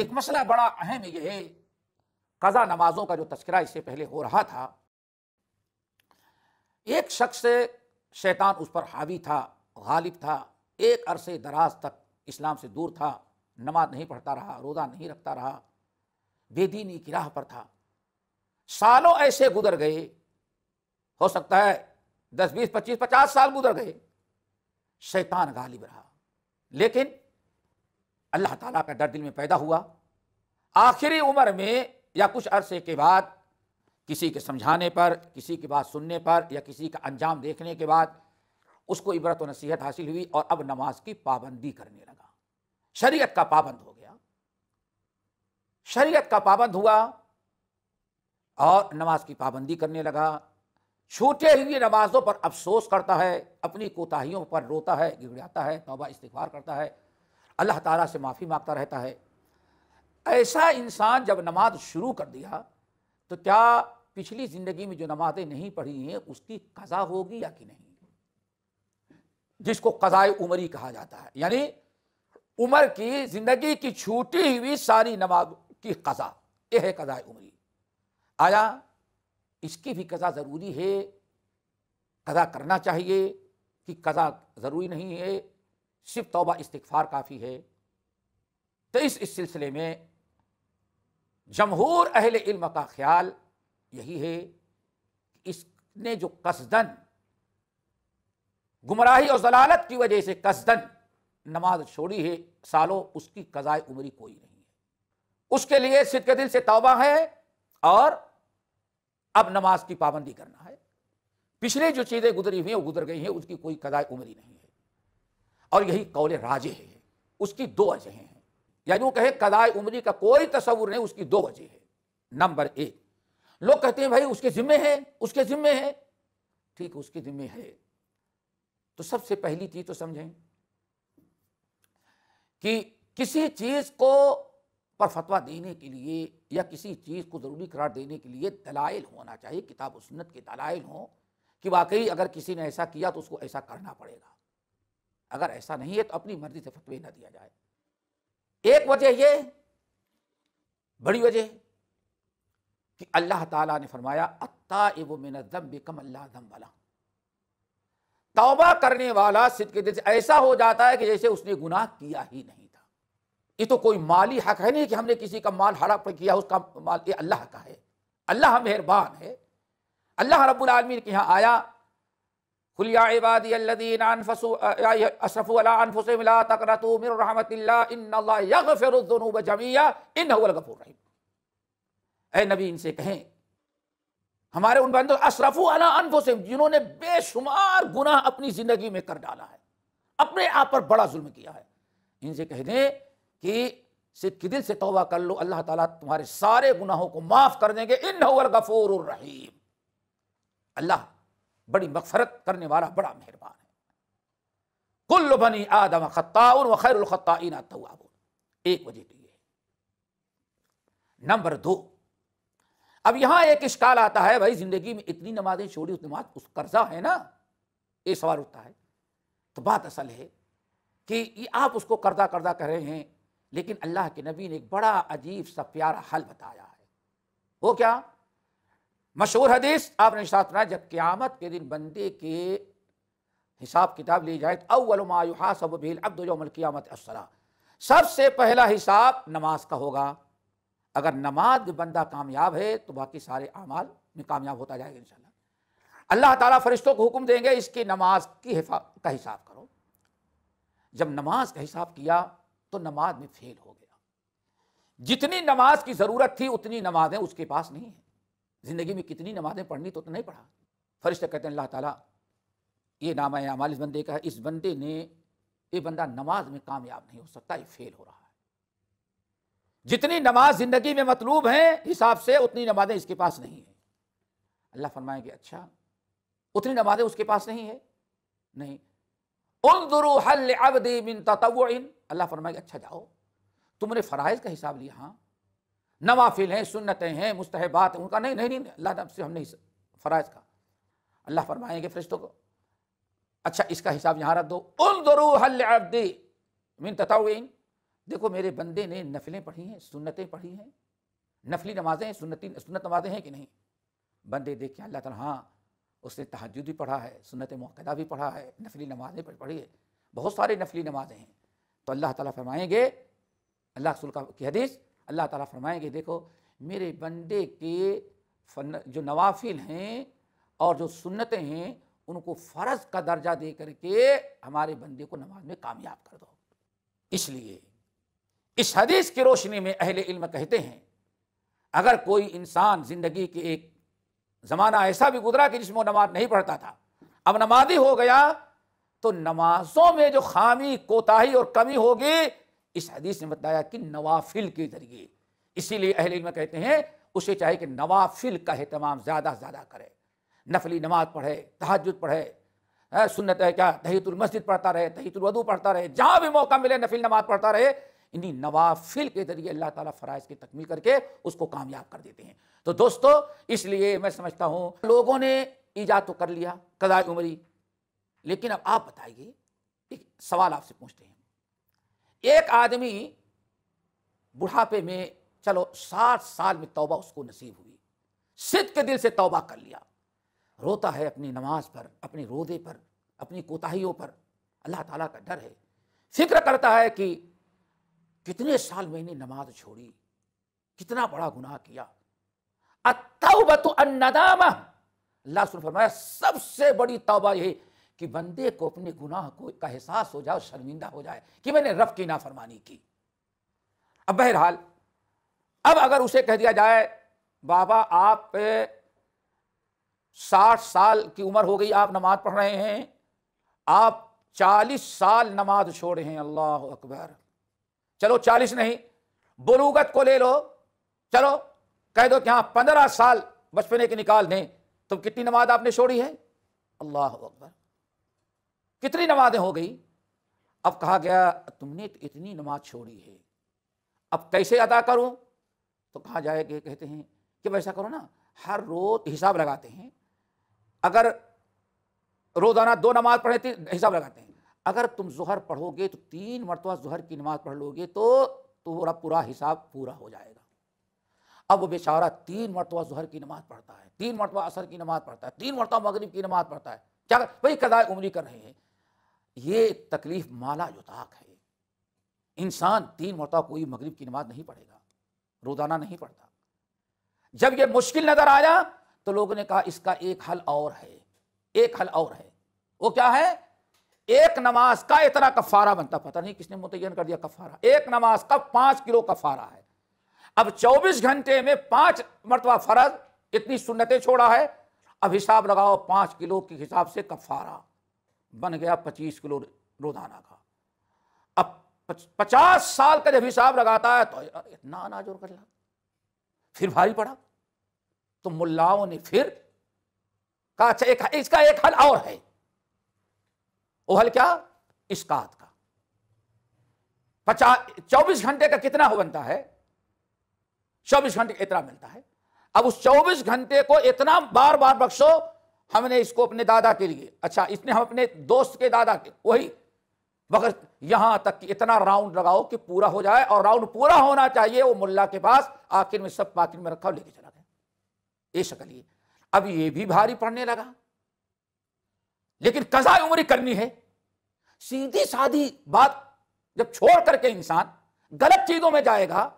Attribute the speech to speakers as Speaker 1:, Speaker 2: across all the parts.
Speaker 1: एक मसला बड़ा अहम यह है कज़ा नमाजों का जो तस्करा इससे पहले हो रहा था एक शख्स से शैतान उस पर हावी था गालिब था एक अरसे दराज तक इस्लाम से दूर था नमाज नहीं पढ़ता रहा रोज़ा नहीं रखता रहा बेदीनी की राह पर था सालों ऐसे गुजर गए हो सकता है दस बीस पच्चीस पचास साल गुजर गए शैतान गालिब रहा लेकिन अल्लाह ताला का डर दिल में पैदा हुआ आखिरी उम्र में या कुछ अरसे के बाद किसी के समझाने पर किसी की बात सुनने पर या किसी का अंजाम देखने के बाद उसको इबरत व नसीहत हासिल हुई और अब नमाज की पाबंदी करने लगा शरीयत का पाबंद हो गया शरीयत का पाबंद हुआ और नमाज की पाबंदी करने लगा छूटे हुए नमाजों पर अफसोस करता है अपनी कोताहियों पर रोता है जाता है तोबा इस्तफार करता है अल्लाह ताला से माफ़ी मांगता रहता है ऐसा इंसान जब नमाज शुरू कर दिया तो क्या पिछली ज़िंदगी में जो नमाज़ें नहीं पढ़ी हैं उसकी कज़ा होगी या कि नहीं जिसको कज़ाए उमरी कहा जाता है यानी उम्र की ज़िंदगी की छूटी हुई सारी नमाज की कज़ा यह है कज़ाए उमरी आया इसकी भी कज़ा ज़रूरी है कज़ा करना चाहिए कि कज़ा ज़रूरी नहीं है सिर्फ तोबा इस्तफार काफ़ी है तो इस इस सिलसिले में जमहूर अहल इल्म का ख्याल यही है कि इसने जो कसदन गुमराही और जलालत की वजह से कसदन नमाज छोड़ी है सालों उसकी कज़ाए उमरी कोई नहीं है उसके लिए सिद्क दिल से तोबा है और अब नमाज की पाबंदी करना है पिछले जो चीज़ें गुजरी हुई हैं वो गुजर गई हैं उसकी कोई कदाए उम्री नहीं है और यही कौल राजे है उसकी दो वजह हैं यानी वो कहे कदाए उमरी का कोई तस्वुर नहीं उसकी दो वजह है नंबर एक लोग कहते हैं भाई उसके ज़िम्मे हैं उसके ज़िम्मे हैं ठीक उसके ज़िम्मे है तो सबसे पहली चीज़ तो समझें कि किसी चीज़ को पर फतवा देने के लिए या किसी चीज़ को ज़रूरी करार देने के लिए दलाइल होना चाहिए किताब सुन्नत के दलाइल हों कि वाकई अगर किसी ने ऐसा किया तो उसको ऐसा करना पड़ेगा अगर ऐसा नहीं है तो अपनी मर्जी से फतवे ना दिया जाए एक वजह यह बड़ी वजह कि अल्लाह ताला ने फरमाया अत्ता एव मिन दम बेकम अल्लाह दम वाला तौबा करने वाला सिद्ध के ऐसा हो जाता है कि जैसे उसने गुनाह किया ही नहीं था ये तो कोई माली हक है नहीं कि हमने किसी का माल हड़प किया उसका माल ये अल्लाह का है अल्लाह मेहरबान है अल्लाह रब्बुल आलमीन के यहाँ आया नबी इनसे कहें हमारे उन बंदो अशरफू अला अनफुसम जिन्होंने बेशुमार गुनाह अपनी ज़िंदगी में कर डाला है अपने आप पर बड़ा जुल्म किया है इनसे कह दें कि सिद्ध दिल से तोबा कर लो अल्लाह ताला तुम्हारे सारे गुनाहों को माफ़ कर देंगे इन गफूर रहीम अल्लाह बड़ी मगफरत करने वाला बड़ा मेहरबान है कुल बनी आदम खत्ता व खैर खत्ताइन तवाबुन एक वजह तो ये नंबर दो अब यहां एक इश्काल आता है भाई जिंदगी में इतनी नमाजें छोड़ी उस नमाज उस कर्जा है ना ये सवाल उठता है तो बात असल है कि ये आप उसको कर्जा कर्जा कर रहे हैं लेकिन अल्लाह के नबी ने एक बड़ा अजीब सा प्यारा हल बताया है वो क्या मशहूर हदीस आपने साथ जब क़्यामत के दिन बंदे के हिसाब किताब ली जाए तो भील अब अब्दुलमकियामत असरा सबसे पहला हिसाब नमाज का होगा अगर नमाज बंदा कामयाब है तो बाकी सारे अमाल में कामयाब होता जाएगा इन अल्लाह ताला फरिश्तों को हुक्म देंगे इसकी नमाज की का हिसाब करो जब नमाज का हिसाब किया तो नमाज में फेल हो गया जितनी नमाज की ज़रूरत थी उतनी नमाजें उसके पास नहीं है ज़िंदगी में कितनी नमाज़ें पढ़नी तो, तो नहीं पढ़ा फरिश्ते कहते हैं अल्लाह ताला ये नाम है अमाल इस बंदे का इस बंदे ने ये बंदा नमाज में कामयाब नहीं हो सकता ये फेल हो रहा है जितनी नमाज ज़िंदगी में मतलूब हैं हिसाब से उतनी नमाजें इसके पास नहीं है अल्लाह कि अच्छा उतनी नमाजें उसके पास नहीं है नहीं उन हल अबदी अल्लाह अच्छा जाओ तुमने फ़रज़ का हिसाब लिया हाँ नवाफिल हैं सुन्नतें हैं मुस्तहबात हैं उनका नहीं नहीं नहीं अल्लाह से हम नहीं फ़राज का अल्लाह फरमाएंगे फरिश्तों को अच्छा इसका हिसाब यहाँ रख दो उन दरू हल देखो मेरे बंदे ने नफलें पढ़ी हैं सुन्नतें पढ़ी हैं नफली नमाजें सुनती सुनत नमाजें हैं कि नहीं बंदे देखे अल्लाह तला हाँ उसने तहजद भी पढ़ा है सुनत मौकदा भी पढ़ा है नफली नमाजें पढ़ी है बहुत सारे नफली नमाजें हैं तो अल्लाह ताला फरमाएंगे अल्लाह रसूल का की हदीस अल्लाह ताला फरमाएंगे देखो मेरे बंदे के फन जो नवाफिल हैं और जो सुन्नतें हैं उनको फ़र्ज का दर्जा दे करके हमारे बंदे को नमाज में कामयाब कर दो इसलिए इस हदीस की रोशनी में अहले इल्म कहते हैं अगर कोई इंसान ज़िंदगी के एक ज़माना ऐसा भी गुजरा कि जिसमें नमाज नहीं पढ़ता था अब नमाजी हो गया तो नमाजों में जो खामी कोताही और कमी होगी इस हदीस ने बताया कि नवाफिल के ज़रिए इसीलिए अहल में कहते हैं उसे चाहिए कि नवाफिल का अहतमाम ज़्यादा से ज़्यादा करे नफली नमाज पढ़े तहजद पढ़े हाँ, सुनत है क्या तहीतुलमस्जिद पढ़ता रहे तहीतुलवदू पढ़ता रहे जहाँ भी मौका मिले नफिल नमाज पढ़ता रहे इन्हीं नवाफिल के ज़रिए अल्लाह ताला फ़राइज़ की तकमील करके उसको कामयाब कर देते हैं तो दोस्तों इसलिए मैं समझता हूँ लोगों ने ईजाद तो कर लिया कदाई उमरी लेकिन अब आप बताइए एक सवाल आपसे पूछते हैं एक आदमी बुढ़ापे में चलो साठ साल में तौबा उसको नसीब हुई सिद्ध के दिल से तौबा कर लिया रोता है अपनी नमाज पर अपने रोदे पर अपनी कोताहियों पर अल्लाह ताला का डर है फिक्र करता है कि कितने साल मैंने नमाज छोड़ी कितना बड़ा गुनाह किया अतौबत अन्नदामा अल्लाह सुन फरमाया सबसे बड़ी तौबा यही कि बंदे को अपने गुनाह को का एहसास हो जाए शर्मिंदा हो जाए कि मैंने रब की नाफरमानी की अब बहरहाल अब अगर उसे कह दिया जाए बाबा आप साठ साल की उम्र हो गई आप नमाज पढ़ रहे हैं आप चालीस साल नमाज छोड़े हैं अल्लाह अकबर चलो चालीस नहीं बलूगत को ले लो चलो कह दो कि हाँ पंद्रह साल बचपने के निकाल दें तो कितनी नमाज आपने छोड़ी है अल्लाह अकबर कितनी नमाजें हो गई अब कहा गया तुमने तो इतनी नमाज छोड़ी है अब कैसे अदा करूं तो कहा कि कहते हैं कि वैसा करो ना हर रोज हिसाब लगाते हैं अगर रोजाना दो नमाज पढ़े हिसाब लगाते हैं अगर तुम जहर पढ़ोगे तो तीन मरतबा जहर की नमाज पढ़ लोगे तो तुम्हारा पूरा हिसाब पूरा हो जाएगा अब वो बेचारा तीन मरतबा जहर की नमाज पढ़ता है तीन मरतबा असर की नमाज पढ़ता है तीन मरतबा मगरब की नमाज पढ़ता है क्या भाई कदाए उमरी कर रहे हैं ये तकलीफ माला युताक है इंसान तीन मरतबा कोई मगरब की नमाज नहीं पढ़ेगा रोज़ाना नहीं पढ़ता जब यह मुश्किल नज़र आया तो लोगों ने कहा इसका एक हल और है एक हल और है वो क्या है एक नमाज का इतना कफारा बनता पता नहीं किसने मुतयन कर दिया कफारा एक नमाज का पांच किलो कफारा है अब चौबीस घंटे में पांच मरतबा फ़र्ज इतनी सुन्नतें छोड़ा है अब हिसाब लगाओ पांच किलो के हिसाब से कफारा बन गया पच्चीस किलो रोजाना का अब पचास साल का जब हिसाब लगाता है तो इतना अनाज और गजला फिर भारी पड़ा तो मुल्लाओं ने फिर कहा अच्छा एक इसका एक हल और है वो हल क्या इसकात का पचास चौबीस घंटे का कितना हो बनता है चौबीस घंटे इतना मिलता है अब उस चौबीस घंटे को इतना बार बार बख्शो हमने इसको अपने दादा के लिए अच्छा इसने हम अपने दोस्त के दादा के वही मगर यहां तक कि इतना राउंड लगाओ कि पूरा हो जाए और राउंड पूरा होना चाहिए वो मुल्ला के पास आखिर में सब पाकिट में रखा लेके चला गया ये शक्ल ये अब ये भी भारी पड़ने लगा लेकिन कजा उम्र करनी है सीधी साधी बात जब छोड़ करके इंसान गलत चीजों में जाएगा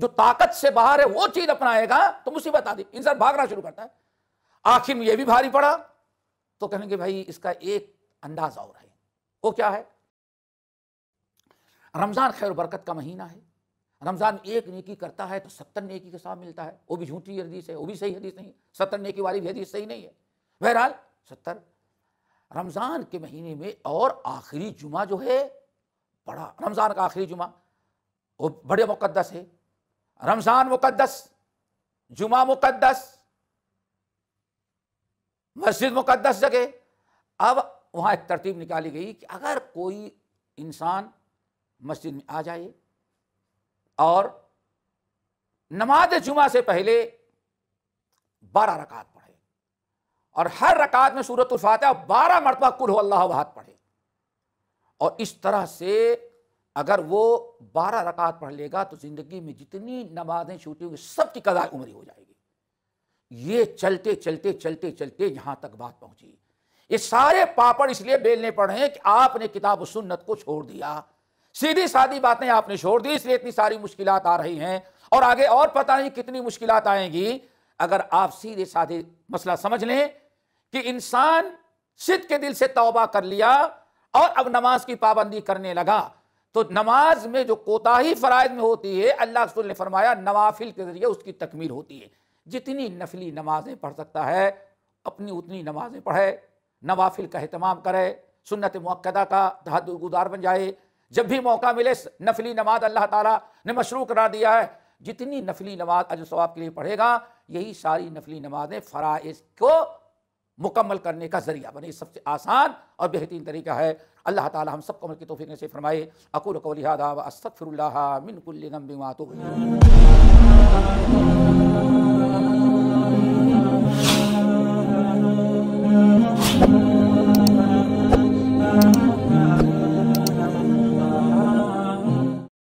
Speaker 1: जो ताकत से बाहर है वो चीज अपनाएगा तो मुसीबत आ दी इंसान भागना शुरू करता है आखिर में यह भी भारी पड़ा तो कहेंगे भाई इसका एक अंदाज और है वो क्या है रमज़ान खैर बरकत का महीना है रमज़ान एक नेकी करता है तो सत्तर नेकी के साथ मिलता है वो भी झूठी हदीस है वो भी सही हदीस नहीं है सत्तर नेकी वाली भी हदीस सही नहीं है बहरहाल सत्तर रमज़ान के महीने में और आखिरी जुमा जो है बड़ा रमज़ान का आखिरी जुमा वो बड़े मुकदस है रमज़ान मुकदस जुमा मुकदस मस्जिद मुकदस जगह अब वहाँ एक तरतीब निकाली गई कि अगर कोई इंसान मस्जिद में आ जाए और नमाज जुमा से पहले बारह रकात पढ़े और हर रकात में सूरत फातह बारह मरतबा कुल हो अल्लाह वहाद पढ़े और इस तरह से अगर वो बारह रकात पढ़ लेगा तो ज़िंदगी में जितनी नमाजें छूटी होंगी सबकी कदार उम्री हो जाएगी ये चलते चलते चलते चलते यहां तक बात पहुंची ये सारे पापड़ इसलिए बेलने पड़े हैं कि आपने किताब सुन्नत को छोड़ दिया सीधी सादी बातें आपने छोड़ दी इसलिए इतनी सारी मुश्किल आ रही हैं और आगे और पता नहीं कितनी मुश्किल आएंगी अगर आप सीधे साधे मसला समझ लें कि इंसान सिद्ध के दिल से तौबा कर लिया और अब नमाज की पाबंदी करने लगा तो नमाज में जो कोताही फ़राइज में होती है अल्लाह ने फरमाया नवाफिल के ज़रिए उसकी तकमीर होती है जितनी नफली नमाज़ें पढ़ सकता है अपनी उतनी नमाज़ें पढ़े नवाफिल का अहतमाम करे सुन्नत मक्दा का धाद गुजार बन जाए जब भी मौका मिले नफली नमाज अल्लाह ताला ने मशरू करा दिया है जितनी नफली नमाज अजर के लिए पढ़ेगा यही सारी नफली नमाजें फ़राइज को मुकम्मल करने का जरिया बने सबसे आसान और बेहतरीन तरीका है अल्लाह ताला हम सबको अमल की तोफ़ी ने से फरमाए अकुल को लिहाजा व असफ़िर मिनकुल्ल